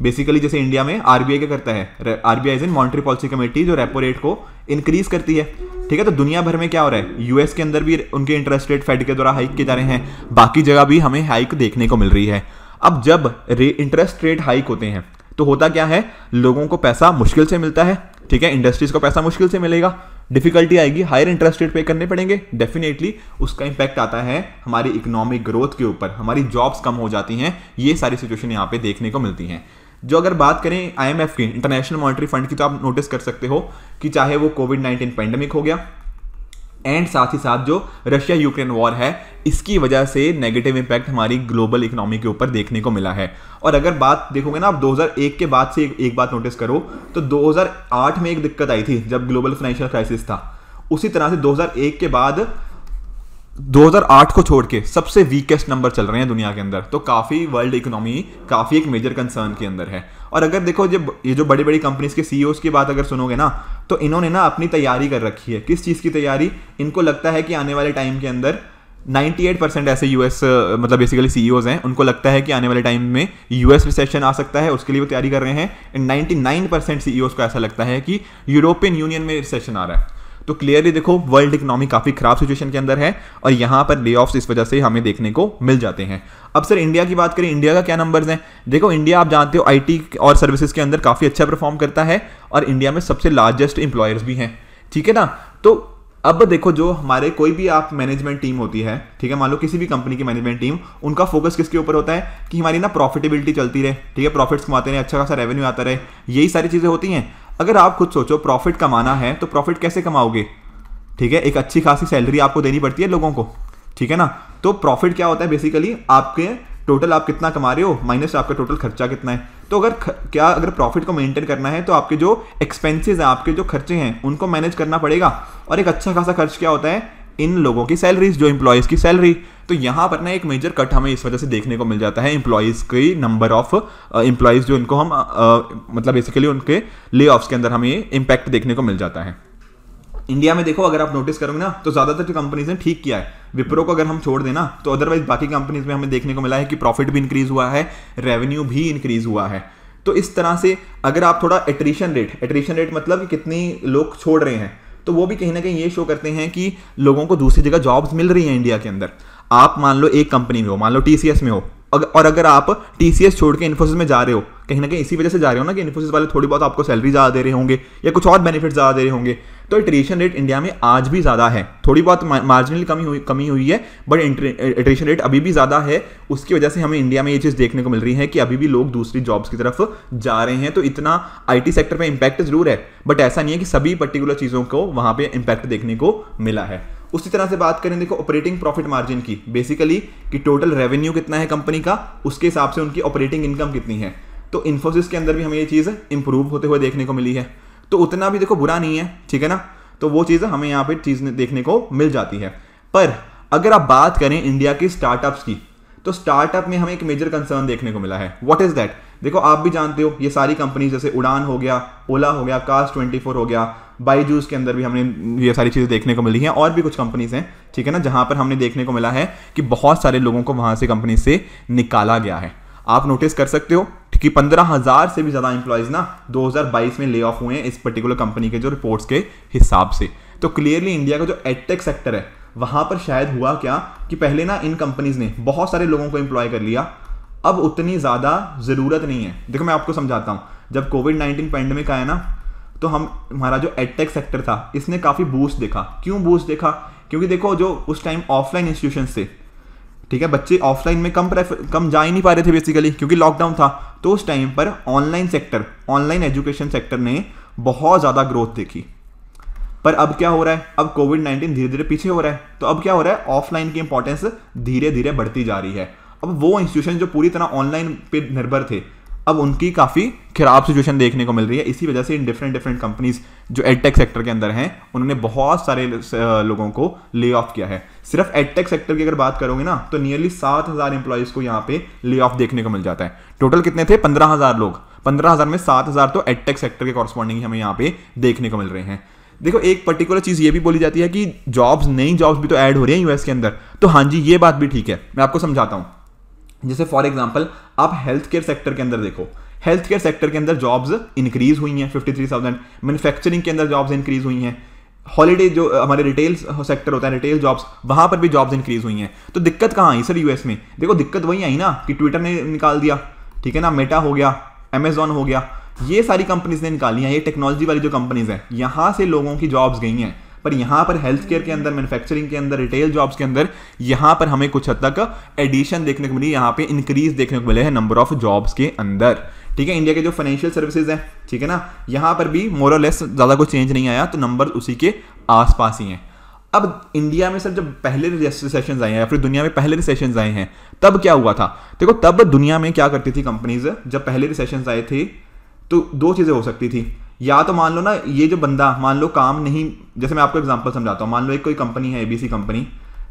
बेसिकली जैसे इंडिया में आरबीआई क्या करता है RBI is in monetary policy committee जो रेपो रेट को इंक्रीज करती है ठीक है तो दुनिया भर में क्या हो रहा है यूएस के अंदर भी उनके इंटरेस्ट रेट फेड के द्वारा हाइक किए जा रहे हैं बाकी जगह भी हमें हाइक देखने को मिल रही है अब जब रे, इंटरेस्ट रेट हाइक होते हैं तो होता क्या है लोगों को पैसा मुश्किल से मिलता है ठीक है इंडस्ट्रीज को पैसा मुश्किल से मिलेगा डिफिकल्टी आएगी हायर इंटरेस्ट रेट पे करने पड़ेंगे डेफिनेटली उसका इंपैक्ट आता है हमारी इकोनॉमिक ग्रोथ के ऊपर हमारी जॉब्स कम हो जाती हैं ये सारी सिचुएशन यहाँ पे देखने को मिलती हैं जो अगर बात करें आईएमएफ की इंटरनेशनल मॉनिटरी फंड की तो आप नोटिस कर सकते हो कि चाहे वो कोविड नाइन्टीन पैंडमिक हो गया एंड साथ ही साथ जो रशिया यूक्रेन वॉर है इसकी वजह से नेगेटिव इम्पैक्ट हमारी ग्लोबल इकोनॉमी के ऊपर देखने को मिला है और अगर बात देखोगे ना आप 2001 के बाद से एक बात नोटिस करो तो 2008 में एक दिक्कत आई थी जब ग्लोबल फाइनेंशियल क्राइसिस था उसी तरह से 2001 के बाद 2008 को छोड़ के सबसे वीकेस्ट नंबर चल रहे हैं दुनिया के अंदर तो काफ़ी वर्ल्ड इकोनॉमी काफ़ी एक मेजर कंसर्न के अंदर है और अगर देखो जब ये जो बड़ी बड़ी कंपनीज के सीईओ e की बात अगर सुनोगे ना तो इन्होंने ना अपनी तैयारी कर रखी है किस चीज़ की तैयारी इनको लगता है कि आने वाले टाइम के अंदर 98 परसेंट ऐसे यूएस मतलब बेसिकली सी e हैं उनको लगता है कि आने वाले टाइम में यूएस रिसेशन आ सकता है उसके लिए वो तैयारी कर रहे हैं एंड 99 परसेंट सीईओज को ऐसा लगता है कि यूरोपियन यूनियन में रिसेशन आ रहा है तो क्लियरली देखो वर्ल्ड इकोनॉमी काफ़ी खराब सिचुएशन के अंदर है और यहाँ पर ले इस वजह से हमें देखने को मिल जाते हैं अब सर इंडिया की बात करें इंडिया का क्या नंबर्स हैं देखो इंडिया आप जानते हो आईटी और सर्विसेज के अंदर काफ़ी अच्छा परफॉर्म करता है और इंडिया में सबसे लार्जेस्ट इंप्लॉयर्स भी हैं ठीक है ना तो अब देखो जो हमारे कोई भी आप मैनेजमेंट टीम होती है ठीक है मान लो किसी भी कंपनी की मैनेजमेंट टीम उनका फोकस किसके ऊपर होता है कि हमारी ना प्रॉफिटेबिलिटी चलती रहे ठीक है प्रॉफिट्स कमाते रहे अच्छा खासा रेवेन्यू आता रहे यही सारी चीज़ें होती हैं अगर आप खुद सोचो प्रॉफिट कमाना है तो प्रॉफिट कैसे कमाओगे ठीक है एक अच्छी खासी सैलरी आपको देनी पड़ती है लोगों को ठीक है ना तो प्रॉफिट क्या होता है बेसिकली आपके टोटल आप कितना कमा रहे हो माइनस आपका टोटल खर्चा कितना है तो अगर क्या अगर प्रॉफिट को मेंटेन करना है तो आपके जो एक्सपेंसेस हैं आपके जो खर्चे हैं उनको मैनेज करना पड़ेगा और एक अच्छा खासा खर्च क्या होता है इन लोगों की सैलरीज जो इंप्लॉयज की सैलरी तो यहां पर ना एक मेजर कट हमें इस वजह से देखने को मिल जाता है इंप्लॉयज की नंबर ऑफ इंप्लॉयज जो इनको हम uh, मतलब बेसिकली उनके ले के अंदर हमें इंपैक्ट देखने को मिल जाता है इंडिया में देखो अगर आप नोटिस करोगे ना तो ज़्यादातर जो कंपनीज ने ठीक किया है विप्रो को अगर हम छोड़ देना तो अदरवाइज बाकी कंपनीज में हमें देखने को मिला है कि प्रॉफिट भी इंक्रीज हुआ है रेवेन्यू भी इंक्रीज हुआ है तो इस तरह से अगर आप थोड़ा एट्रीशन रेट एट्रीशन रेट मतलब कि कितनी लोग छोड़ रहे हैं तो वो भी कहीं ना कहीं ये शो करते हैं कि लोगों को दूसरी जगह जॉब्स मिल रही हैं इंडिया के अंदर आप मान लो एक कंपनी में हो मान लो टी में हो और अगर आप टी छोड़ के इन्फोसिस में जा रहे हो कहीं ना कहीं इसी वजह से जा रहे हो ना कि इन्फोसिस वाले थोड़ी बहुत आपको सैलरी ज़्यादा दे रहे होंगे या कुछ और बेनिफिट ज़्यादा दे रहे होंगे तो इटरेशन रेट इंडिया में आज भी ज़्यादा है थोड़ी बहुत मार्जिनल कमी हुई कमी हुई है बट इटरेशन रेट अभी भी ज़्यादा है उसकी वजह से हमें इंडिया में ये चीज़ देखने को मिल रही है कि अभी भी लोग दूसरी जॉब्स की तरफ जा रहे हैं तो इतना आई सेक्टर पर इंपैक्ट ज़रूर है बट ऐसा नहीं है कि सभी पर्टिकुलर चीज़ों को वहाँ पर इम्पैक्ट देखने को मिला है उसी तरह से बात करें देखो ऑपरेटिंग प्रॉफिट मार्जिन की बेसिकली कि टोटल रेवेन्यू कितना है कंपनी का उसके हिसाब से उनकी ऑपरेटिंग इनकम कितनी है तो इन्फोसिस के अंदर भी हमें ये चीज़ इंप्रूव होते हुए देखने को मिली है तो उतना भी देखो बुरा नहीं है ठीक है ना तो वो चीज़ हमें यहाँ पे चीज़ देखने को मिल जाती है पर अगर आप बात करें इंडिया की स्टार्टअप्स की तो स्टार्टअप में हमें एक मेजर कंसर्न देखने को मिला है वॉट इज दैट देखो आप भी जानते हो ये सारी कंपनी जैसे उड़ान हो गया ओला हो गया कास्ट ट्वेंटी फोर हो गया बाईजूस के अंदर भी हमने ये सारी चीज़ें देखने को मिली हैं और भी कुछ कंपनीज हैं ठीक है ना जहाँ पर हमने देखने को मिला है कि बहुत सारे लोगों को वहाँ से कंपनी से निकाला गया है आप नोटिस कर सकते हो क्योंकि पंद्रह हज़ार से भी ज़्यादा एम्प्लॉयज़ ना 2022 में ले ऑफ हुए हैं इस पर्टिकुलर कंपनी के जो रिपोर्ट्स के हिसाब से तो क्लियरली इंडिया का जो एडटेक सेक्टर है वहां पर शायद हुआ क्या कि पहले ना इन कंपनीज़ ने बहुत सारे लोगों को इंप्लॉय कर लिया अब उतनी ज़्यादा ज़रूरत नहीं है देखो मैं आपको समझाता हूँ जब कोविड नाइन्टीन पैंडमिक आया ना तो हम हमारा जो एडटेक सेक्टर था इसने काफ़ी बूस्ट देखा क्यों बूस्ट देखा क्योंकि देखो जो उस टाइम ऑफलाइन इंस्टीट्यूशन थे ठीक है बच्चे ऑफलाइन में कम प्रेफर कम जा ही नहीं पा रहे थे बेसिकली क्योंकि लॉकडाउन था तो उस टाइम पर online sector online education sector ने बहुत ज़्यादा ग्रोथ देखी पर अब क्या हो रहा है अब कोविड नाइन्टीन धीरे धीरे पीछे हो रहा है तो अब क्या हो रहा है ऑफलाइन की इंपॉर्टेंस धीरे धीरे बढ़ती जा रही है अब वो इंस्टीट्यूशन जो पूरी तरह ऑनलाइन पे निर्भर थे अब उनकी काफ़ी खराब सिचुएशन देखने को मिल रही है इसी वजह से इन डिफरेंट डिफरेंट कंपनीज जो एडटेक सेक्टर के अंदर हैं उन्होंने बहुत सारे लोगों को ले ऑफ किया है सिर्फ एडटेक सेक्टर की अगर बात करोगे ना तो नियरली सात हज़ार एम्प्लॉयज़ को यहाँ पे ले ऑफ देखने को मिल जाता है टोटल कितने थे पंद्रह हज़ार लोग पंद्रह हज़ार में सात हज़ार तो एडटेक सेक्टर के कॉरस्पॉन्डिंग हमें यहाँ पे देखने को मिल रहे हैं देखो एक पर्टिकुलर चीज़ ये भी बोली जाती है कि जॉब्स नई जॉब्स भी तो ऐड हो रही हैं यूएस के अंदर तो हाँ जी ये बात भी ठीक है मैं आपको समझाता हूँ जैसे फॉर एग्जाम्पल आप हेल्थ केयर सेक्टर के अंदर देखो हेल्थ केयर सेक्टर के अंदर जॉब्स इंक्रीज हुई हैं फिफ्टी थ्री थाउजेंड मैनुफैक्चरिंग के अंदर जॉब्स इंक्रीज हुई हैं हॉलीडे जो हमारे रिटेल सेक्टर होता है रिटेल जॉब्स वहां पर भी जॉब्स इंक्रीज हुई हैं तो दिक्कत कहाँ आई सर यूएस में देखो दिक्कत वही आई ना कि ट्विटर ने निकाल दिया ठीक है ना मेटा हो गया अमेजोन हो गया ये सारी कंपनीज ने निकाली हैं ये टेक्नोलॉजी वाली जो कंपनीज हैं यहाँ से लोगों की जॉब्स गई हैं पर यहां पर हेल्थ केयर के अंदर मैन्युफैक्चरिंग के अंदर रिटेल जॉब्स के अंदर यहां पर हमें कुछ हद तक एडिशन देखने को मिली यहां पे इंक्रीज देखने को मिले हैं नंबर ऑफ जॉब्स के अंदर ठीक है इंडिया के जो फाइनेंशियल सर्विसेज हैं ठीक है ना यहां पर भी लेस ज़्यादा कुछ चेंज नहीं आया तो नंबर उसी के आसपास ही हैं अब इंडिया में सर जब पहले रिसेशन आए हैं या फिर दुनिया में पहले रिसेशन आए हैं तब क्या हुआ था देखो तब दुनिया में क्या करती थी कंपनीज जब पहले रिसेशन आए थे तो दो चीज़ें हो सकती थी या तो मान लो ना ये जो बंदा मान लो काम नहीं जैसे मैं आपको एग्जाम्पल समझाता हूँ मान लो एक कोई कंपनी है एबीसी कंपनी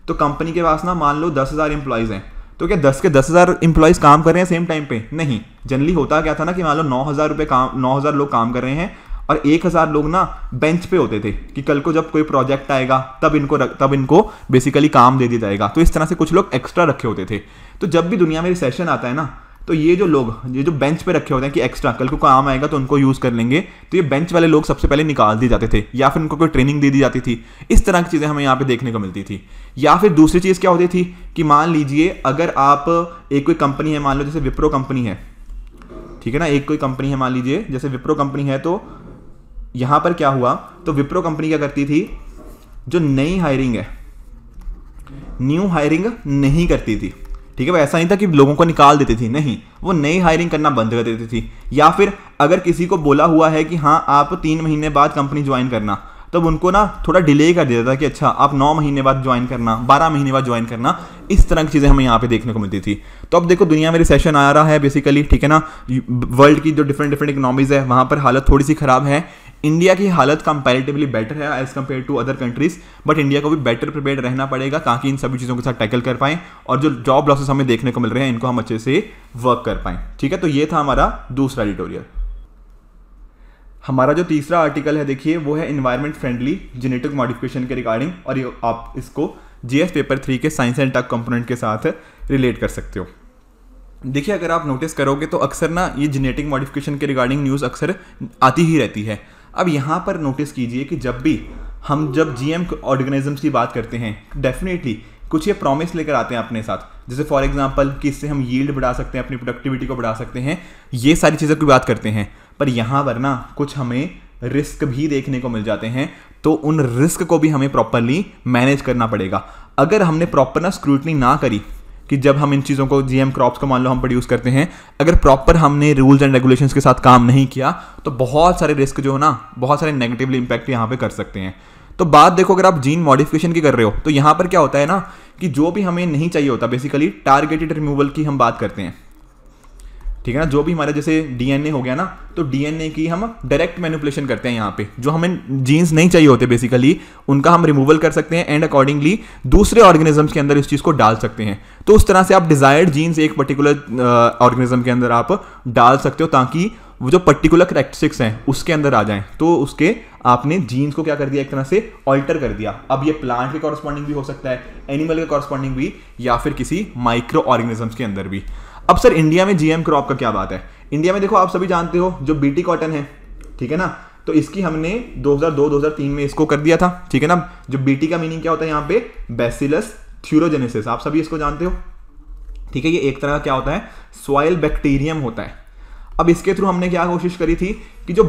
तो कंपनी के पास ना मान लो दस हज़ार एम्प्लॉयज़ हैं तो क्या दस के दस हज़ार इंप्लॉयज काम कर रहे हैं सेम टाइम पे नहीं जनरली होता क्या था ना कि मान लो नौ हज़ार रुपये काम नौ हज़ार लोग काम कर रहे हैं और एक हज़ार लोग ना बेंच पे होते थे कि कल को जब कोई प्रोजेक्ट आएगा तब इनको रख तब इनको बेसिकली काम दे दिया जाएगा तो इस तरह से कुछ लोग एक्स्ट्रा रखे होते थे तो जब भी दुनिया में रिसेशन आता है ना तो ये जो लोग ये जो बेंच पे रखे होते हैं कि एक्स्ट्रा कल को काम आएगा तो उनको यूज़ कर लेंगे तो ये बेंच वाले लोग सबसे पहले निकाल दिए जाते थे या फिर उनको कोई ट्रेनिंग दे दी जाती थी इस तरह की चीज़ें हमें यहाँ पे देखने को मिलती थी या फिर दूसरी चीज़ क्या होती थी कि मान लीजिए अगर आप एक कोई कंपनी है मान लो जैसे विप्रो कंपनी है ठीक है ना एक कोई कंपनी है मान लीजिए जैसे विप्रो कंपनी है तो यहाँ पर क्या हुआ तो विप्रो कंपनी क्या करती थी जो नई हायरिंग है न्यू हायरिंग नहीं करती थी ठीक है वो ऐसा नहीं था कि लोगों को निकाल देती थी नहीं वो नई हायरिंग करना बंद कर देती थी या फिर अगर किसी को बोला हुआ है कि हाँ आप तीन महीने बाद कंपनी ज्वाइन करना तब उनको ना थोड़ा डिले कर दिया था कि अच्छा आप नौ महीने बाद ज्वाइन करना बारह महीने बाद ज्वाइन करना इस तरह की चीज़ें हमें यहाँ पे देखने को मिलती थी तो अब देखो दुनिया में रिसेशन आ रहा है बेसिकली ठीक है ना वर्ल्ड की जो डिफरेंट डिफरेंट इकनॉमीज़ है वहाँ पर हालत थोड़ी सी ख़राब है इंडिया की हालत कंपेरेटिवली बेटर है as compare to other countries but India को भी बेटर प्रिपेयर रहना पड़ेगा ताकि इन सभी चीज़ों के साथ टैकल कर पाएँ और जो जॉब लॉसेस हमें देखने को मिल रहे हैं इनको हम अच्छे से वर्क कर पाएँ ठीक है तो ये था हमारा दूसरा एडिटोरियल हमारा जो तीसरा आर्टिकल है देखिए वो है इन्वायरमेंट फ्रेंडली जेनेटिक मॉडिफिकेशन के रिगार्डिंग और ये आप इसको जीएस पेपर थ्री के साइंस एंड टक कंपोनेंट के साथ रिलेट कर सकते हो देखिए अगर आप नोटिस करोगे तो अक्सर ना ये जेनेटिक मॉडिफिकेशन के रिगार्डिंग न्यूज़ अक्सर आती ही रहती है अब यहाँ पर नोटिस कीजिए कि जब भी हम जब जी एम ऑर्गेनिजम्स की बात करते हैं डेफिनेटली कुछ ये प्रॉमिस लेकर आते हैं अपने साथ जैसे फॉर एग्जाम्पल कि इससे हम यील्ड बढ़ा सकते हैं अपनी प्रोडक्टिविटी को बढ़ा सकते हैं ये सारी चीज़ों की बात करते हैं पर यहाँ पर ना कुछ हमें रिस्क भी देखने को मिल जाते हैं तो उन रिस्क को भी हमें प्रॉपरली मैनेज करना पड़ेगा अगर हमने प्रॉपर ना स्क्रूटनी ना करी कि जब हम इन चीज़ों को जीएम क्रॉप्स को मान लो हम प्रोड्यूस करते हैं अगर प्रॉपर हमने रूल्स एंड रेगुलेशंस के साथ काम नहीं किया तो बहुत सारे रिस्क जो है ना बहुत सारे नेगेटिवली इम्पैक्ट यहाँ पे कर सकते हैं तो बात देखो अगर आप जीन मॉडिफिकेशन की कर रहे हो तो यहाँ पर क्या होता है ना कि जो भी हमें नहीं चाहिए होता बेसिकली टारगेटेड रिमूवल की हम बात करते हैं ठीक है ना जो भी हमारा जैसे डीएनए हो गया ना तो डीएनए की हम डायरेक्ट मैनिपुलेशन करते हैं यहाँ पे जो हमें जीन्स नहीं चाहिए होते बेसिकली उनका हम रिमूवल कर सकते हैं एंड अकॉर्डिंगली दूसरे ऑर्गेनिजम्स के अंदर इस चीज़ को डाल सकते हैं तो उस तरह से आप डिजायर्ड जीन्स एक पर्टिकुलर ऑर्गेनिज्म के अंदर आप डाल सकते हो ताकि वो जो पर्टिकुलर करेक्टिक्स हैं उसके अंदर आ जाएं तो उसके आपने जीन्स को क्या कर दिया एक तरह से ऑल्टर कर दिया अब ये प्लांट के कॉरस्पॉन्डिंग भी हो सकता है एनिमल के कॉरस्पॉन्डिंग भी या फिर किसी माइक्रो ऑर्गेनिजम्स के अंदर भी अब सर इंडिया में जीएम क्रॉप का क्या बात है इंडिया में देखो आप सभी जानते हो जो बीटी कॉटन है ठीक है ना तो इसकी हमने 2002-2003 में इसको कर दिया था ठीक है ना जो बीटी का मीनिंग क्या होता है यहां पे बेसिलस थ्यूरोजेनेसिस आप सभी इसको जानते हो ठीक है ये एक तरह का क्या होता है सॉयल बैक्टीरियम होता है अब इसके थ्रू हमने क्या कोशिश करी थी कि जो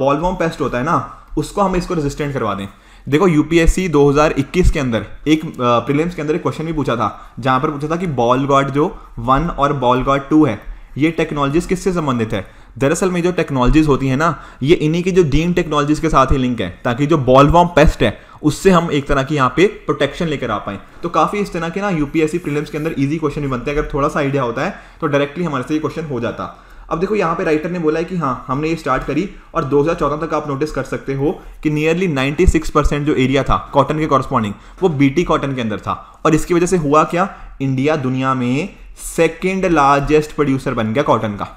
बॉलवॉम पेस्ट होता है ना उसको हम इसको रेजिस्टेंट करवा दें देखो यूपीएससी 2021 के अंदर एक प्रीलिम्स के अंदर एक क्वेश्चन भी पूछा था जहां पर पूछा था कि बॉल गॉड जो वन और बॉल गॉड टू है ये टेक्नोलॉजीज किससे संबंधित है दरअसल में जो टेक्नोलॉजीज होती है ना ये इन्हीं की जो डीम टेक्नोलॉजीज के साथ ही लिंक है ताकि जो बॉल वॉम पेस्ट है उससे हम एक तरह की यहाँ पे प्रोटेक्शन लेकर आ पाए तो काफ़ी इस तरह के ना यूपीएससी प्रीलिम्स के अंदर इजी क्वेश्चन भी बनते हैं अगर थोड़ा सा आइडिया होता है तो डायरेक्टली हमारे से ये क्वेश्चन हो जाता है अब देखो यहाँ पे राइटर ने बोला है कि हाँ हमने ये स्टार्ट करी और 2014 तक आप नोटिस कर सकते हो कि नियरली 96 परसेंट जो एरिया था कॉटन के कॉरस्पॉन्डिंग वो बीटी कॉटन के अंदर था और इसकी वजह से हुआ क्या इंडिया दुनिया में सेकेंड लार्जेस्ट प्रोड्यूसर बन गया कॉटन का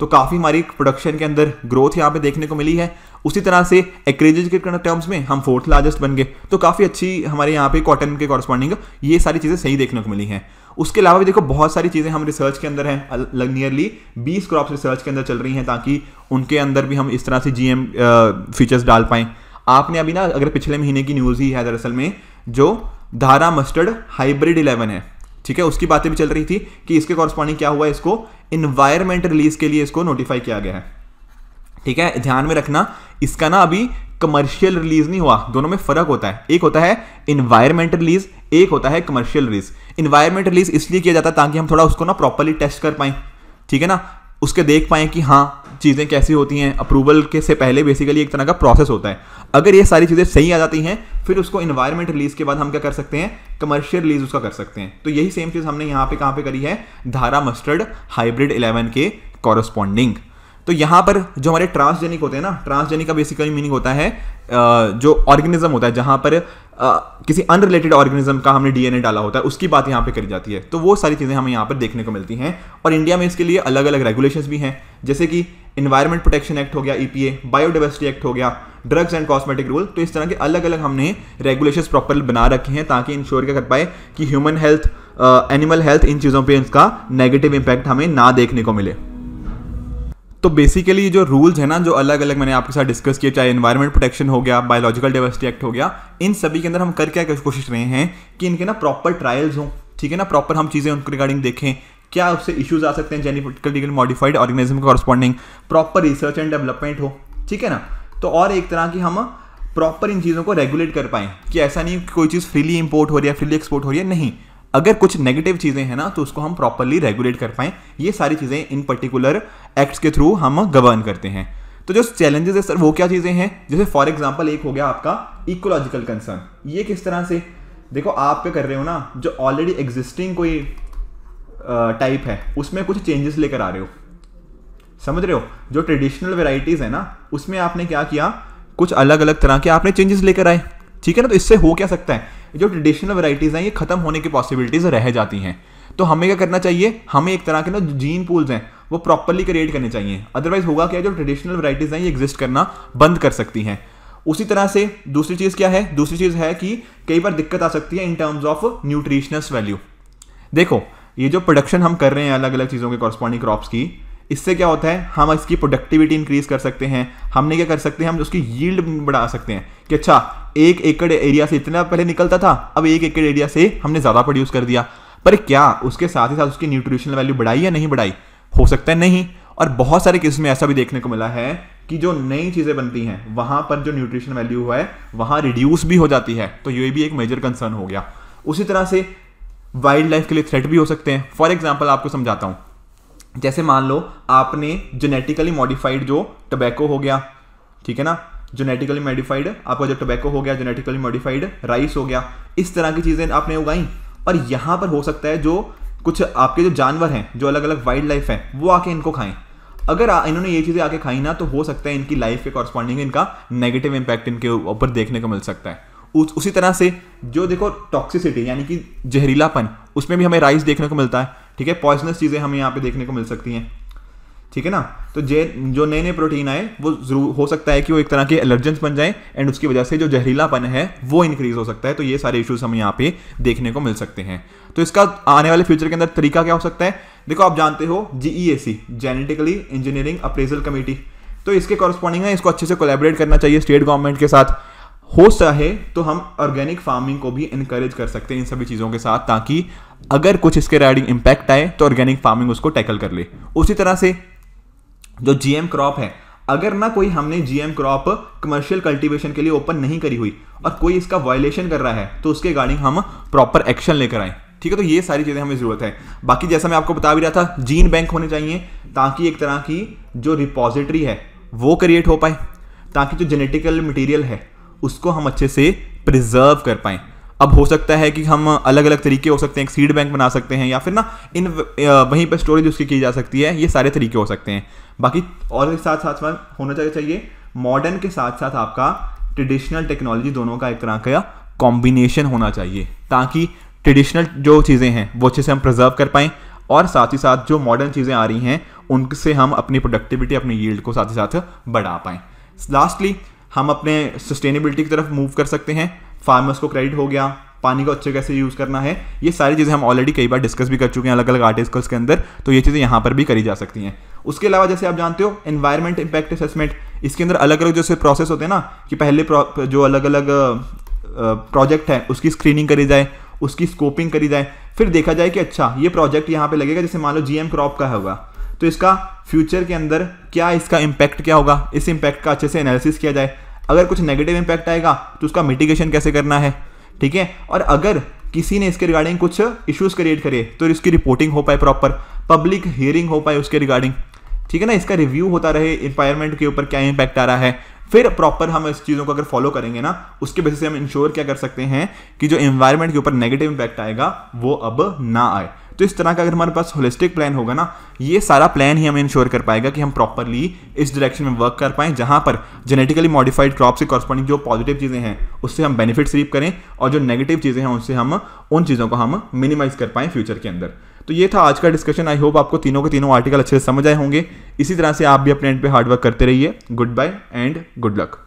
तो काफ़ी हमारी प्रोडक्शन के अंदर ग्रोथ यहाँ पे देखने को मिली है उसी तरह से एक्रेजेज के टर्म्स में हम फोर्थ लार्जेस्ट बन गए तो काफ़ी अच्छी हमारे यहाँ पे कॉटन के कॉरस्पॉन्डिंग ये सारी चीज़ें सही देखने को मिली हैं उसके अलावा भी देखो बहुत सारी चीज़ें हम रिसर्च के अंदर हैं नियरली बीस क्रॉप्स रिसर्च के अंदर चल रही हैं ताकि उनके अंदर भी हम इस तरह से जी फीचर्स डाल पाएं आपने अभी ना अगर पिछले महीने की न्यूज़ ही है दरअसल में जो धारा मस्टर्ड हाइब्रिड इलेवन है ठीक है उसकी बातें भी चल रही थी कि इसके कॉरस्पॉन्डिंग क्या हुआ इसको इन्वायरमेंट रिलीज के लिए इसको नोटिफाई किया गया है ठीक है ध्यान में रखना इसका ना अभी कमर्शियल रिलीज नहीं हुआ दोनों में फर्क होता है एक होता है इन्वायरमेंट रिलीज एक होता है कमर्शियल रिलीज इन्वायरमेंट रिलीज इसलिए किया जाता है ताकि हम थोड़ा उसको ना प्रॉपरली टेस्ट कर पाएं ठीक है ना उसके देख पाएं कि हाँ चीज़ें कैसी होती हैं अप्रूवल के से पहले बेसिकली एक तरह का प्रोसेस होता है अगर ये सारी चीज़ें सही आ जाती हैं फिर उसको इन्वायरमेंट रिलीज़ के बाद हम क्या कर सकते हैं कमर्शियल रिलीज़ उसका कर सकते हैं तो यही सेम चीज़ हमने यहाँ पे कहाँ पे करी है धारा मस्टर्ड हाइब्रिड 11 के कॉरस्पॉन्डिंग तो यहाँ पर जो हमारे ट्रांसजेनिक होते हैं ना ट्रांसजेनिक का बेसिकली मीनिंग होता है जो ऑर्गेनिज्म होता है जहाँ पर किसी अनरिलेटेड ऑर्गेनिज्म का हमने डीएनए डाला होता है उसकी बात यहाँ पे करी जाती है तो वो सारी चीज़ें हमें यहाँ पर देखने को मिलती हैं और इंडिया में इसके लिए अलग अलग रेगुलेशंस भी हैं जैसे कि इन्वायरमेंट प्रोटेक्शन एक्ट हो गया ईपीए बायोडाइवर्सिटी एक्ट हो गया ड्रग्स एंड कॉस्मेटिक रूल तो इस तरह के अलग अलग हमने रेगुलेशन प्रॉपर बना रखे हैं ताकि इंश्योर कर पाए कि ह्यूमन हेल्थ एनिमल हेल्थ इन चीज़ों पर इसका नेगेटिव इंपैक्ट हमें ना देखने को मिले तो बेसिकली जो रूल्स हैं ना जो अलग अलग मैंने आपके साथ डिस्कस किए चाहे इन्वायरमेंट प्रोटेक्शन हो गया बायोलॉजिकल डाइवर्सिटी एक्ट हो गया इन सभी के अंदर हम कर क्या कोशिश रहे हैं कि इनके ना प्रॉपर ट्रायल्स हों ठीक है ना प्रॉपर हम चीज़ें उनके रिगार्डिंग देखें क्या उससे इश्यूज आ सकते हैं जेनेटिकली मॉडिफाइड ऑर्गेनिज्म के corresponding proper research and development हो ठीक है ना तो और एक तरह की हम प्रॉपर इन चीज़ों को रेगुलेट कर पाएँ कि ऐसा नहीं कि कोई चीज़ फ्रीली इंपोर्ट हो रही है फ्रीली एक्सपोर्ट हो रही है नहीं अगर कुछ नेगेटिव चीज़ें हैं ना तो उसको हम प्रॉपरली रेगुलेट कर पाए ये सारी चीज़ें इन पर्टिकुलर एक्ट्स के थ्रू हम गवर्न करते हैं तो जो चैलेंजेस है सर वो क्या चीज़ें हैं जैसे फॉर एग्जाम्पल एक हो गया आपका इकोलॉजिकल कंसर्न ये किस तरह से देखो आप क्या कर रहे हो ना जो ऑलरेडी एग्जिस्टिंग कोई टाइप है उसमें कुछ चेंजेस लेकर आ रहे हो समझ रहे हो जो ट्रेडिशनल वेराइटीज़ है ना उसमें आपने क्या किया कुछ अलग अलग तरह के आपने चेंजेस लेकर आए ठीक है ना तो इससे हो क्या सकता है जो ट्रेडिशनल वैराइटीज़ हैं ये ख़त्म होने की पॉसिबिलिटीज़ रह जाती हैं तो हमें क्या करना चाहिए हमें एक तरह के ना जीन पूल्स हैं वो प्रॉपरली क्रिएट करने चाहिए अदरवाइज होगा क्या जो ट्रेडिशनल वैराइटीज़ हैं ये एग्जिस्ट करना बंद कर सकती हैं उसी तरह से दूसरी चीज़ क्या है दूसरी चीज़ है कि कई बार दिक्कत आ सकती है in terms of nutritious value देखो ये जो प्रोडक्शन हम कर रहे हैं अलग अलग चीज़ों के कॉरस्पॉन्डिंग क्रॉप्स की इससे क्या होता है हम इसकी प्रोडक्टिविटी इंक्रीज कर सकते हैं हमने क्या कर सकते हैं हम उसकी यील्ड बढ़ा सकते हैं कि अच्छा एक एकड़ एरिया से इतना पहले निकलता था अब एक एकड़ एरिया से हमने ज़्यादा प्रोड्यूस कर दिया पर क्या उसके साथ ही साथ उसकी न्यूट्रिशनल वैल्यू बढ़ाई या नहीं बढ़ाई हो सकता है नहीं और बहुत सारे केस में ऐसा भी देखने को मिला है कि जो नई चीज़ें बनती हैं वहां पर जो न्यूट्रिशन वैल्यू है वहां रिड्यूस भी हो जाती है तो ये भी एक मेजर कंसर्न हो गया उसी तरह से वाइल्ड लाइफ के लिए थ्रेट भी हो सकते हैं फॉर एग्जाम्पल आपको समझाता हूं जैसे मान लो आपने जेनेटिकली मॉडिफाइड जो टबैको हो गया ठीक है ना जेनेटिकली मॉडिफाइड आपका जो टोबैको हो गया जेनेटिकली मॉडिफाइड राइस हो गया इस तरह की चीज़ें आपने उगाई और यहां पर हो सकता है जो कुछ आपके जो जानवर हैं जो अलग अलग वाइल्ड लाइफ है वो आके इनको खाएं अगर आ, इन्होंने ये चीज़ें आके खाई ना तो हो सकता है इनकी लाइफ के कॉरस्पॉन्डिंग इनका नेगेटिव इंपैक्ट इनके ऊपर देखने को मिल सकता है उस उसी तरह से जो देखो टॉक्सिसिटी यानी कि जहरीलापन उसमें भी हमें राइस देखने को मिलता है ठीक है पॉइजनस चीज़ें हमें यहाँ पे देखने को मिल सकती हैं ठीक है ना तो जे जो नए नए प्रोटीन आए वो जरूर हो सकता है कि वो एक तरह के एलर्जेंस बन जाए एंड उसकी वजह से जो जहरीलापन है वो इंक्रीज हो सकता है तो ये सारे इश्यूज हमें यहाँ पे देखने को मिल सकते हैं तो इसका आने वाले फ्यूचर के अंदर तरीका क्या हो सकता है देखो आप जानते हो GEAC genetically engineering appraisal committee तो इसके कॉरस्पॉन्डिंग है इसको अच्छे से कोलेबरेट करना चाहिए स्टेट गवर्नमेंट के साथ हो चाहे तो हम ऑर्गेनिक फार्मिंग को भी इनकरेज कर सकते हैं इन सभी चीज़ों के साथ ताकि अगर कुछ इसके रिगार्डिंग इम्पैक्ट आए तो ऑर्गेनिक फार्मिंग उसको टैकल कर ले उसी तरह से जो जीएम क्रॉप है अगर ना कोई हमने जीएम क्रॉप कमर्शियल कल्टीवेशन के लिए ओपन नहीं करी हुई और कोई इसका वायलेशन कर रहा है तो उसके अकॉर्डिंग हम प्रॉपर एक्शन लेकर आए ठीक है तो ये सारी चीज़ें हमें ज़रूरत है बाकी जैसा मैं आपको बता भी रहा था जीन बैंक होने चाहिए ताकि एक तरह की जो रिपोजिटरी है वो क्रिएट हो पाए ताकि जो जेनेटिकल मटीरियल है उसको हम अच्छे से प्रिजर्व कर पाएँ अब हो सकता है कि हम अलग अलग तरीके हो सकते हैं एक सीड बैंक बना सकते हैं या फिर ना इन वहीं पर स्टोरेज उसकी की जा सकती है ये सारे तरीके हो सकते हैं बाकी और के साथ साथ होना चाहिए चाहिए मॉडर्न के साथ साथ आपका ट्रेडिशनल टेक्नोलॉजी दोनों का एक तरह का कॉम्बिनेशन होना चाहिए ताकि ट्रेडिशनल जो चीज़ें हैं वो अच्छे से हम प्रिजर्व कर पाएँ और साथ ही साथ जो मॉडर्न चीज़ें आ रही हैं उनसे हम अपनी प्रोडक्टिविटी अपनी यील्ड को साथ ही साथ बढ़ा पाएँ लास्टली हम अपने सस्टेनेबिलिटी की तरफ मूव कर सकते हैं फार्मर्स को क्रेडिट हो गया पानी को अच्छे कैसे यूज़ करना है ये सारी चीज़ें हम ऑलरेडी कई बार डिस्कस भी कर चुके हैं अलग अलग आर्टिकल्स के अंदर तो ये चीज़ें यहाँ पर भी करी जा सकती हैं उसके अलावा जैसे आप जानते हो एनवायरमेंट इम्पैक्ट असेसमेंट इसके अंदर अलग अलग जैसे प्रोसेस होते हैं ना कि पहले जो अलग अलग प्रोजेक्ट है उसकी स्क्रीनिंग करी जाए उसकी स्कोपिंग करी जाए फिर देखा जाए कि अच्छा ये प्रोजेक्ट यहाँ पे लगेगा जैसे मान लो जीएम क्रॉप का होगा तो इसका फ्यूचर के अंदर क्या इसका इम्पैक्ट क्या होगा इस इम्पैक्ट का अच्छे से एनालिसिस किया जाए अगर कुछ नेगेटिव इम्पैक्ट आएगा तो उसका मिटिगेशन कैसे करना है ठीक है और अगर किसी ने इसके रिगार्डिंग कुछ इश्यूज क्रिएट करे तो इसकी रिपोर्टिंग हो पाए प्रॉपर पब्लिक हियरिंग हो पाए उसके रिगार्डिंग ठीक है ना इसका रिव्यू होता रहे इन्वायरमेंट के ऊपर क्या इम्पैक्ट आ रहा है फिर प्रॉपर हम इस चीज़ों को अगर फॉलो करेंगे ना उसके बेसिस से हम इंश्योर क्या कर सकते हैं कि जो इन्वायरमेंट के ऊपर नेगेटिव इम्पैक्ट आएगा वो अब ना आए तो इस तरह का अगर हमारे पास होलिस्टिक प्लान होगा ना ये सारा प्लान ही हमें इंश्योर कर पाएगा कि हम प्रॉपरली इस डायरेक्शन में वर्क कर पाए जहां पर जेनेटिकली मॉडिफाइड क्रॉप से कॉरस्पॉन्डिंग जो पॉजिटिव चीज़ें हैं उससे हम बेनिफिट रीप करें और जो नेगेटिव चीज़ें हैं उनसे हम उन चीज़ों को हम मिनिमाइज़ कर पाएँ फ्यूचर के अंदर तो ये था आज का डिस्कशन आई होप आपको तीनों के तीनों आर्टिकल अच्छे से समझ आए होंगे इसी तरह से आप भी अपने एंड पे हार्डवर्क करते रहिए goodbye and good luck